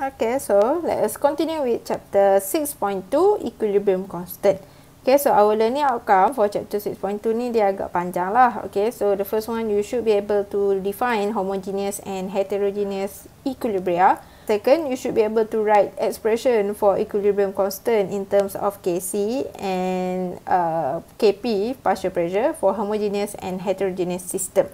Okay, so let us continue with chapter 6.2, equilibrium constant. Okay, so our learning outcome for chapter 6.2 ni dia agak panjang lah. Okay, so the first one, you should be able to define homogeneous and heterogeneous equilibria. Second, you should be able to write expression for equilibrium constant in terms of Kc and uh, Kp, partial pressure, for homogeneous and heterogeneous system.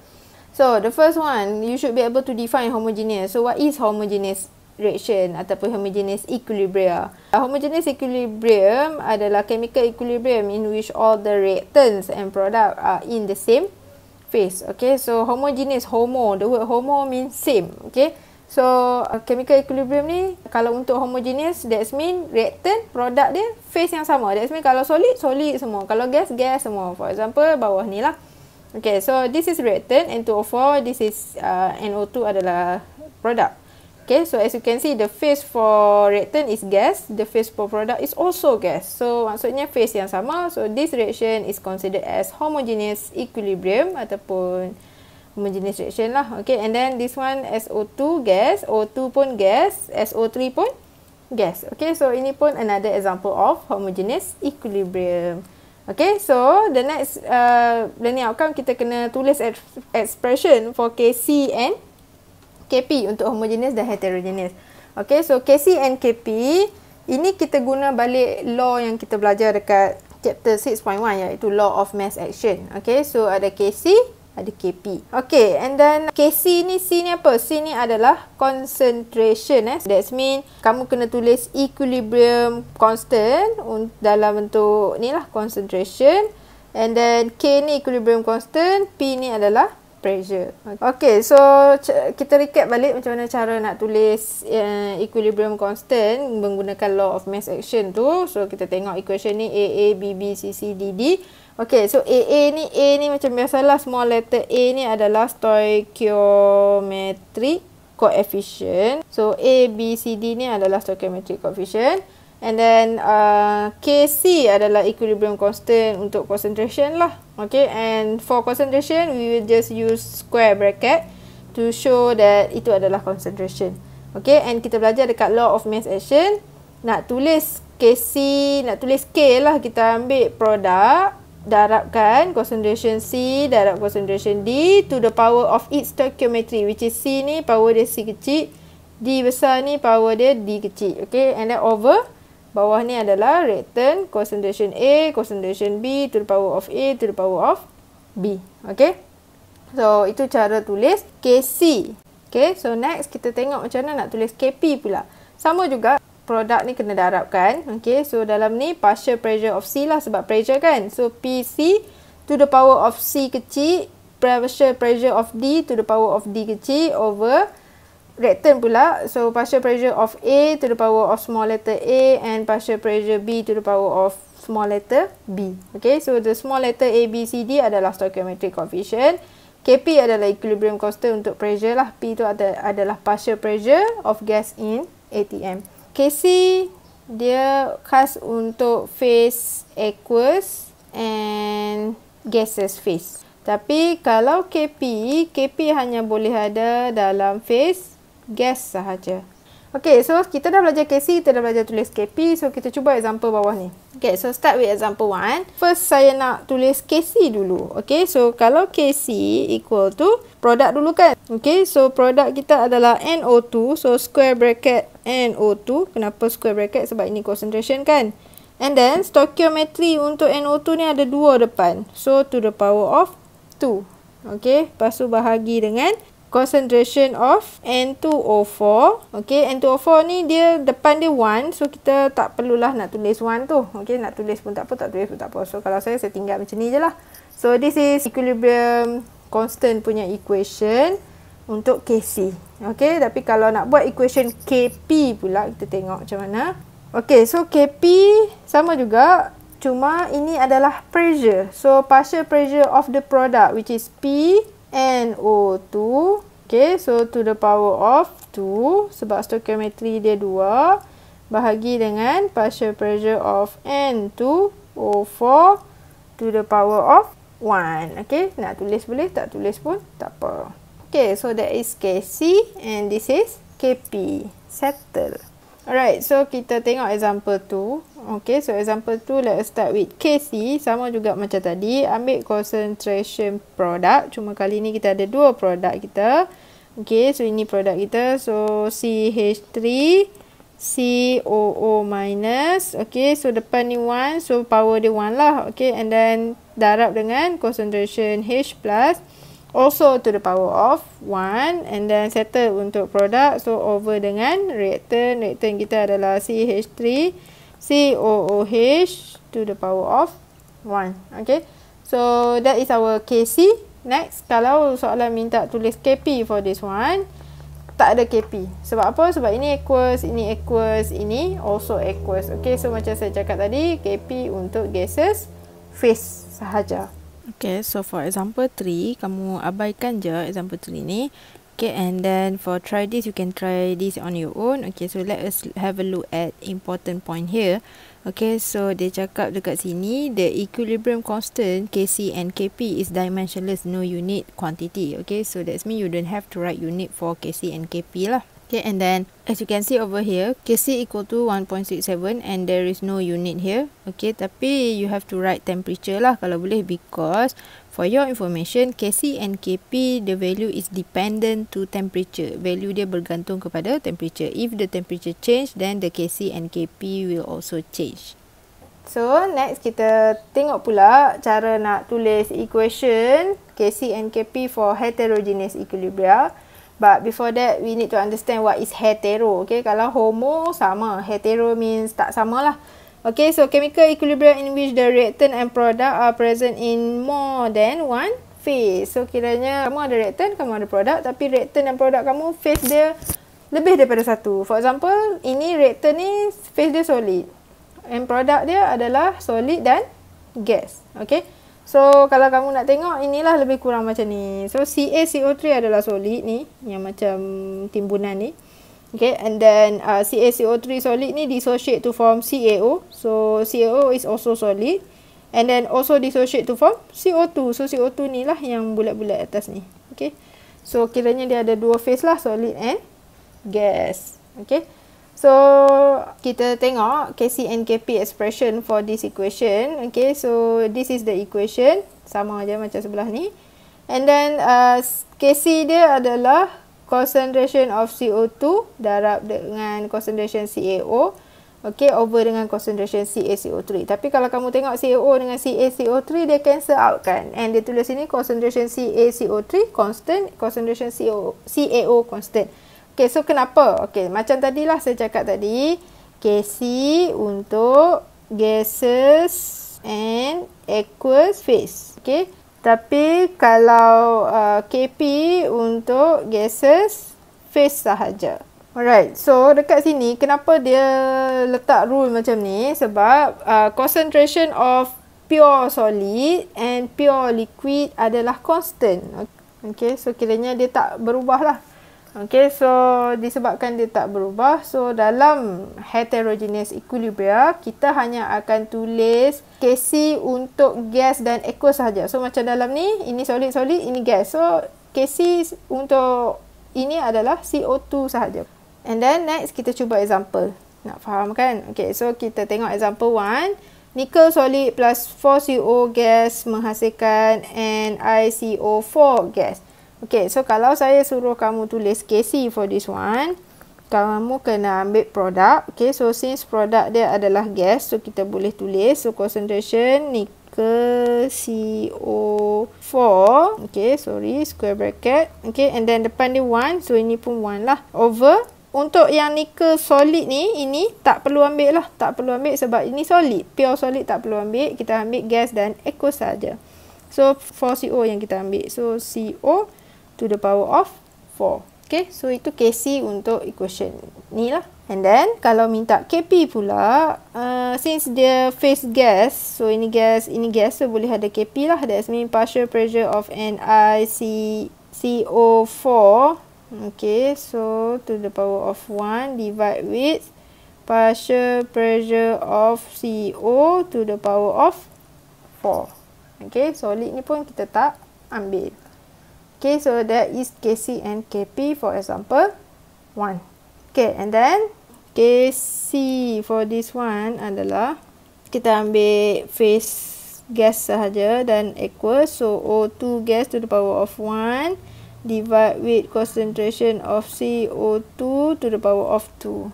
So, the first one, you should be able to define homogeneous. So, what is homogeneous reaction ataupun homogeneous equilibria. Ah, homogeneous equilibrium adalah chemical equilibrium in which all the reactants and product are in the same phase. Okay, so homogeneous, homo, the word homo means same. Okay, so ah, chemical equilibrium ni kalau untuk homogeneous, that's mean reactant, product dia phase yang sama. That's mean kalau solid, solid semua. Kalau gas, gas semua. For example, bawah ni lah. Okay, so this is reactant N2O4, this is uh, ah, NO2 adalah product. Okay, so as you can see, the phase for reactant is gas. The phase for product is also gas. So, maksudnya phase yang sama. So, this reaction is considered as homogeneous equilibrium ataupun homogeneous reaction lah. Okay, and then this one SO2 gas. O2 pun gas. SO3 pun gas. Okay, so ini pun another example of homogeneous equilibrium. Okay, so the next uh, learning outcome kita kena tulis expression for KC and KP untuk homogeneous dan heterogeneous. Okay, so KC and KP, ini kita guna balik law yang kita belajar dekat chapter 6.1 iaitu law of mass action. Okay, so ada KC, ada KP. Okay, and then KC ni, C ni apa? C ni adalah concentration. Eh. That's mean kamu kena tulis equilibrium constant dalam bentuk ni lah, concentration. And then K ni equilibrium constant, P ni adalah pressure. Okay, so kita recap balik macam mana cara nak tulis uh, equilibrium constant menggunakan law of mass action tu. So, kita tengok equation ni A A B B C C D D. Okay, so A A ni, A ni macam biasalah small letter A ni adalah stoichiometric coefficient. So, A, B, C, D ni adalah stoichiometric coefficient. And then uh, KC adalah equilibrium constant untuk concentration lah. Okay, and for concentration, we will just use square bracket to show that itu adalah concentration. Okay, and kita belajar dekat law of mass action. Nak tulis KC, nak tulis K lah kita ambil produk. Darabkan concentration C, darab concentration D to the power of its stoichiometry. Which is C ni power dia C kecil, D besar ni power dia D kecil. Okay, and then over... Bawah ni adalah reactant concentration A, concentration B to the power of A to the power of B. Okay. So, itu cara tulis KC. Okay. So, next kita tengok macam mana nak tulis KP pula. Sama juga produk ni kena darabkan. Okay. So, dalam ni partial pressure of C lah sebab pressure kan. So, PC to the power of C kecil. Pressure pressure of D to the power of D kecil over rectum pula. So partial pressure of A to the power of small letter A and partial pressure B to the power of small letter B. Okay, so the small letter A, B, C, D adalah stoichiometric coefficient. Kp adalah equilibrium constant untuk pressure lah. P itu ada, adalah partial pressure of gas in ATM. Kc, dia khas untuk phase aqueous and gases phase. Tapi kalau Kp, Kp hanya boleh ada dalam phase Gas sahaja. Okay, so kita dah belajar KC, kita dah belajar tulis KP. So, kita cuba example bawah ni. Okay, so start with example 1. First, saya nak tulis KC dulu. Okay, so kalau KC equal to product dulu kan? Okay, so product kita adalah NO2. So, square bracket NO2. Kenapa square bracket? Sebab ini concentration kan? And then, stoichiometry untuk NO2 ni ada dua depan. So, to the power of 2. Okay, lepas tu bahagi dengan concentration of N2O4. Okay, N2O4 ni dia depan dia 1. So, kita tak perlulah nak tulis 1 tu. Okay, nak tulis pun tak apa, tak tulis pun tak apa. So, kalau saya, saya tinggal macam ni je lah. So, this is equilibrium constant punya equation untuk KC. Okay, tapi kalau nak buat equation KP pula, kita tengok macam mana. Okay, so KP sama juga. Cuma ini adalah pressure. So, partial pressure of the product which is P. NO2 Okay, so to the power of 2 sebab stoichiometry dia 2 bahagi dengan partial pressure of N2 o 4 to the power of 1. Okay, nak tulis boleh, tak tulis pun tak apa. Okay, so that is Kc and this is Kp. Settle. Alright, so kita tengok example tu. Okay, so example tu let's start with KC. Sama juga macam tadi. Ambil concentration produk. Cuma kali ni kita ada dua produk kita. Okay, so ini produk kita. So, CH3, COO minus. Okay, so depan ni 1. So, power dia 1 lah. Okay, and then darab dengan concentration H plus also to the power of 1 and then settle untuk produk. so over dengan reactant reactant kita adalah CH3 COOH to the power of 1 okay so that is our KC next kalau soalan minta tulis KP for this one tak ada KP. Sebab apa? Sebab ini aqueous, ini aqueous, ini also aqueous. Okay, so macam saya cakap tadi, KP untuk gases phase sahaja. Okay, so for example 3, kamu abaikan je example 3 ni. Okay, and then for try this, you can try this on your own. Okay, so let us have a look at important point here. Okay, so dia cakap dekat sini, the equilibrium constant Kc and Kp is dimensionless, no unit quantity. Okay, so that's mean you don't have to write unit for Kc and Kp lah. Okay, and then as you can see over here, KC equal to 1.67 and there is no unit here. Okay, tapi you have to write temperature lah kalau boleh because for your information, KC and KP, the value is dependent to temperature. Value dia bergantung kepada temperature. If the temperature change, then the KC and KP will also change. So, next kita tengok pula cara nak tulis equation KC and KP for heterogeneous equilibrium. But before that, we need to understand what is hetero. Okay, kalau homo, sama. Hetero means tak sama lah. Okay, so chemical equilibrium in which the reactant and product are present in more than one phase. So, kiranya kamu ada reactant, kamu ada product. Tapi reactant dan product kamu, phase dia lebih daripada satu. For example, ini reactant ni, phase dia solid. And product dia adalah solid dan gas. Okay. So kalau kamu nak tengok inilah lebih kurang macam ni. So CaCO3 adalah solid ni yang macam timbunan ni. Okay and then uh, CaCO3 solid ni dissociate to form CaO. So CaO is also solid. And then also dissociate to form CO2. So CO2 ni lah yang bulat-bulat atas ni. Okay. So kiranya dia ada dua phase lah solid and gas. Okay. So, kita tengok KC and KP expression for this equation. Okay, so this is the equation. Sama je macam sebelah ni. And then, uh, KC dia adalah concentration of CO2 darab dengan concentration CaO. Okay, over dengan concentration CaCO3. Tapi kalau kamu tengok CaO dengan CaCO3, dia cancel out kan. And dia tulis sini concentration CaCO3 constant, concentration CaO constant. Okay, so kenapa? Okey, macam tadilah saya cakap tadi. KC untuk gases and aqueous phase. Okey, tapi kalau uh, KP untuk gases phase sahaja. Alright, so dekat sini kenapa dia letak rule macam ni? Sebab uh, concentration of pure solid and pure liquid adalah constant. Okay, so kiranya dia tak berubah lah. Okay, so disebabkan dia tak berubah, so dalam heterogeneous equilibria, kita hanya akan tulis Kc untuk gas dan aqueous sahaja. So macam dalam ni, ini solid-solid, ini gas. So Kc untuk ini adalah CO2 sahaja. And then next, kita cuba example. Nak faham kan? Okay, so kita tengok example one. Nickel solid plus 4CO gas menghasilkan NiCO4 gas. Okay, so kalau saya suruh kamu tulis KC for this one, kamu kena ambil produk. Okay, so since produk dia adalah gas, so kita boleh tulis. So, concentration nickel CO4. Okay, sorry, square bracket. Okay, and then depan dia one, so ini pun one lah. Over. Untuk yang nickel solid ni, ini tak perlu ambil lah. Tak perlu ambil sebab ini solid. Pure solid tak perlu ambil. Kita ambil gas dan echo saja. So, for co yang kita ambil. So, CO to the power of 4. Okay, so itu KC untuk equation ni lah. And then, kalau minta KP pula, uh, since dia phase gas, so ini gas, ini gas, so boleh ada KP lah. That's mean partial pressure of NiCO4. Okay, so to the power of 1 divide with partial pressure of CO to the power of 4. Okay, solid ni pun kita tak ambil. Okay, so that is Kc and Kp for example one. Okay, and then Kc for this one adalah kita ambil phase gas sahaja dan equal. So, O2 gas to the power of 1 divide with concentration of CO2 to the power of 2.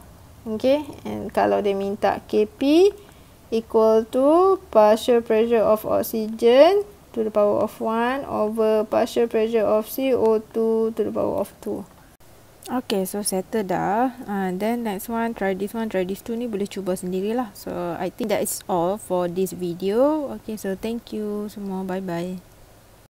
Okay, and kalau dia minta Kp equal to partial pressure of oxygen to the power of 1 over partial pressure of CO2 to the power of 2. Okay, so settle dah. Uh, then next one, try this one, try this two ni boleh cuba sendirilah. So, I think that is all for this video. Okay, so thank you semua. Bye-bye.